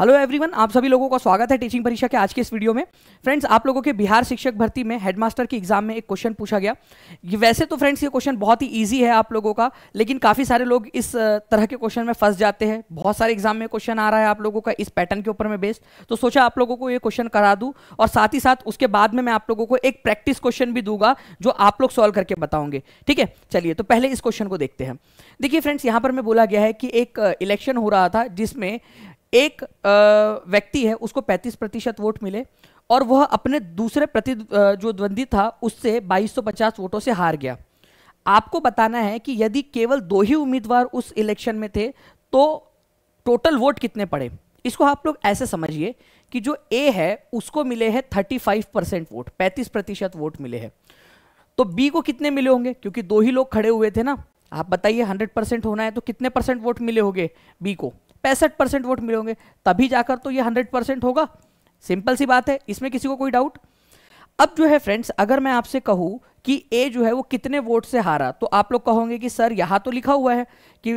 hello everyone आप सभी लोगों का स्वागत है टीचिंग परीक्षा के आज के इस वीडियो में फ्रेंड्स आप लोगों के बिहार शिक्षक भर्ती में हेडमास्टर की एग्जाम में एक क्वेश्चन पूछा गया ये वैसे तो फ्रेंड्स ये क्वेश्चन बहुत ही इजी है आप लोगों का लेकिन काफ़ी सारे लोग इस तरह के क्वेश्चन में फंस जाते हैं बहुत सारे एग्जाम में क्वेश्चन आ रहा है आप लोगों का इस पैटर्न के ऊपर में बेस्ड तो सोचा आप लोगों को ये क्वेश्चन करा दूँ और साथ ही साथ उसके बाद में मैं आप लोगों को एक प्रैक्टिस क्वेश्चन भी दूंगा जो आप लोग सॉल्व करके बताऊंगे ठीक है चलिए तो पहले इस क्वेश्चन को देखते हैं देखिए फ्रेंड्स यहाँ पर मैं बोला गया है कि एक इलेक्शन हो रहा था जिसमें एक व्यक्ति है उसको 35 प्रतिशत वोट मिले और वह अपने दूसरे प्रति जो द्वंद्वी था उससे 2250 वोटों से हार गया आपको बताना है कि यदि केवल दो ही उम्मीदवार उस इलेक्शन में थे तो टोटल वोट कितने पड़े इसको आप लोग ऐसे समझिए कि जो ए है उसको मिले हैं 35 परसेंट वोट 35 प्रतिशत वोट मिले हैं तो बी को कितने मिले होंगे क्योंकि दो ही लोग खड़े हुए थे ना आप बताइए 100 परसेंट होना है तो कितने परसेंट वोट मिले होंगे बी को पैंसठ परसेंट वोट मिलेंगे तभी जाकर तो ये हंड्रेड परसेंट होगा सिंपल सी बात है इसमें किसी को कोई डाउट अब जो है फ्रेंड्स अगर मैं आपसे कहूँ कि ए जो है वो कितने वोट से हारा तो आप लोग कहोगे कि सर यहाँ तो लिखा हुआ है कि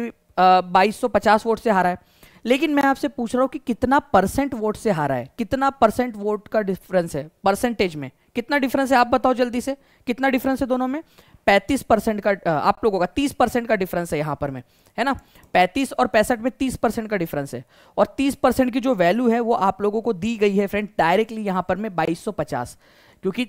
बाईस वोट से हारा है लेकिन मैं आपसे पूछ रहा हूँ कि कितना परसेंट वोट से हारा है कितना परसेंट वोट का डिफरेंस है परसेंटेज में कितना डिफरेंस है आप बताओ जल्दी से कितना डिफरेंस है दोनों में पैंतीस परसेंट का आप लोगों का तीस परसेंट का डिफरेंस है यहां पर में है ना पैंतीस और पैंसठ में तीस परसेंट का डिफरेंस है और तीस परसेंट की जो वैल्यू है वो आप लोगों को दी गई है फ्रेंड डायरेक्टली यहां पर में बाईस सौ पचास क्योंकि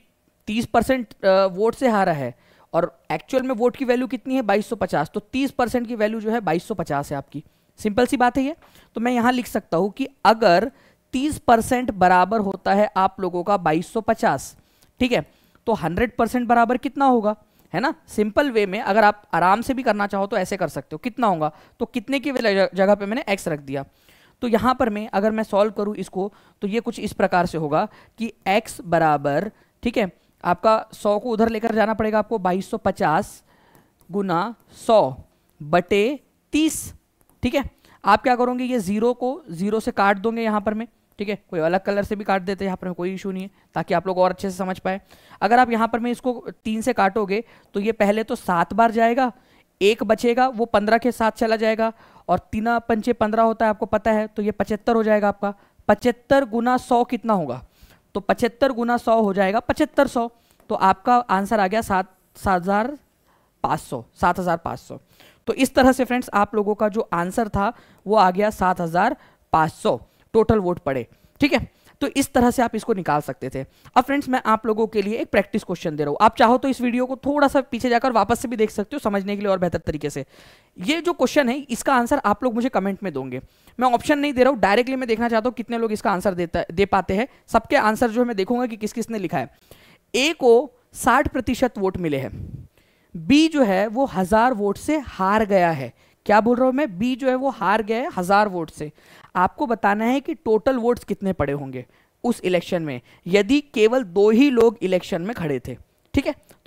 तीस परसेंट वोट से हारा है और एक्चुअल में वोट की वैल्यू कितनी है बाईस सौ पचास तो तीस परसेंट की वैल्यू जो है बाईस सौ पचास है आपकी सिंपल सी बात है ये तो मैं यहां लिख सकता हूं कि अगर तीस परसेंट बराबर होता है आप लोगों का बाईस सौ पचास ठीक है तो हंड्रेड परसेंट बराबर कितना होगा है ना सिंपल वे में अगर आप आराम से भी करना चाहो तो ऐसे कर सकते हो कितना होगा तो कितने की जगह पे मैंने एक्स रख दिया तो यहाँ पर मैं अगर मैं सॉल्व करूँ इसको तो ये कुछ इस प्रकार से होगा कि एक्स बराबर ठीक है आपका सौ को उधर लेकर जाना पड़ेगा आपको बाईस सौ पचास गुना सौ बटे तीस ठीक है आप क्या करोगे ये ज़ीरो को ज़ीरो से काट दोगे यहाँ पर मैं ठीक है कोई अलग कलर से भी काट देते हैं यहाँ पर कोई इशू नहीं है ताकि आप लोग और अच्छे से समझ पाए अगर आप यहाँ पर मैं इसको तीन से काटोगे तो ये पहले तो सात बार जाएगा एक बचेगा वो पंद्रह के साथ चला जाएगा और तीना पंचे पंद्रह होता है आपको पता है तो ये पचहत्तर हो जाएगा आपका पचहत्तर गुना सौ कितना होगा तो पचहत्तर गुना सौ हो जाएगा पचहत्तर सौ तो आपका आंसर आ गया सात सात हज़ार पाँच सौ सात हज़ार पाँच सौ तो इस तरह से फ्रेंड्स आप लोगों का जो आंसर था वो आ गया सात हज़ार पाँच सौ टोटल वोट पड़े ठीक है तो इस तरह से आप इसको निकाल सकते थे अब फ्रेंड्स मैं आप लोगों के लिए एक प्रैक्टिस क्वेश्चन दे रहा हूं आप चाहो तो इस वीडियो को थोड़ा सा पीछे जाकर वापस से भी देख सकते हो समझने के लिए और बेहतर तरीके से ये जो क्वेश्चन है इसका आंसर आप लोग मुझे कमेंट में दोगे मैं ऑप्शन नहीं दे रहा हूं डायरेक्टली मैं देखना चाहता हूं कितने लोग इसका आंसर देता दे पाते हैं सबके आंसर जो है मैं देखूंगा कि किस किसने लिखा है ए को साठ वोट मिले हैं बी जो है वो हजार वोट से हार गया है क्या बोल रहा हूँ मैं बी जो है वो हार गया है हज़ार वोट से आपको बताना है कि टोटल वोट्स कितने पड़े होंगे उस इलेक्शन में यदि केवल दो ही लोग इलेक्शन में खड़े थे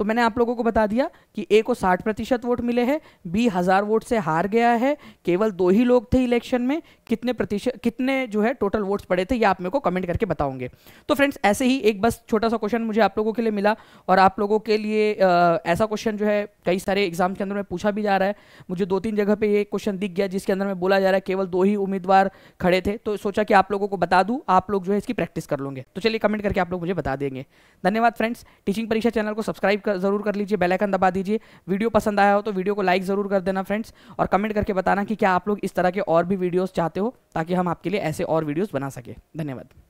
तो मैंने आप लोगों को बता दिया कि ए को 60 प्रतिशत वोट मिले हैं बी हज़ार वोट से हार गया है केवल दो ही लोग थे इलेक्शन में कितने प्रतिशत कितने जो है टोटल वोट्स पड़े थे ये आप मेरे को कमेंट करके बताओगे तो फ्रेंड्स ऐसे ही एक बस छोटा सा क्वेश्चन मुझे आप लोगों के लिए मिला और आप लोगों के लिए आ, ऐसा क्वेश्चन जो है कई सारे एग्जाम के अंदर में पूछा भी जा रहा है मुझे दो तीन जगह पर ये क्वेश्चन दिख गया जिसके अंदर में बोला जा रहा है केवल दो ही उम्मीदवार खड़े थे तो सोचा कि आप लोगों को बता दूँ आप लोग जो है इसकी प्रैक्टिस कर लोगे तो चलिए कमेंट करके आप लोग मुझे बता देंगे धन्यवाद फ्रेंड्स टीचिंग परीक्षा चैनल को सब्सक्राइब कर ज़रूर कर लीजिए बेलाइकन दबा दीजिए वीडियो पसंद आया हो तो वीडियो को लाइक ज़रूर कर देना फ्रेंड्स और कमेंट करके बताना कि क्या आप लोग इस तरह के और भी वीडियोज़ चाहते हो ताकि हम आपके लिए ऐसे और वीडियोज़ बना सके धन्यवाद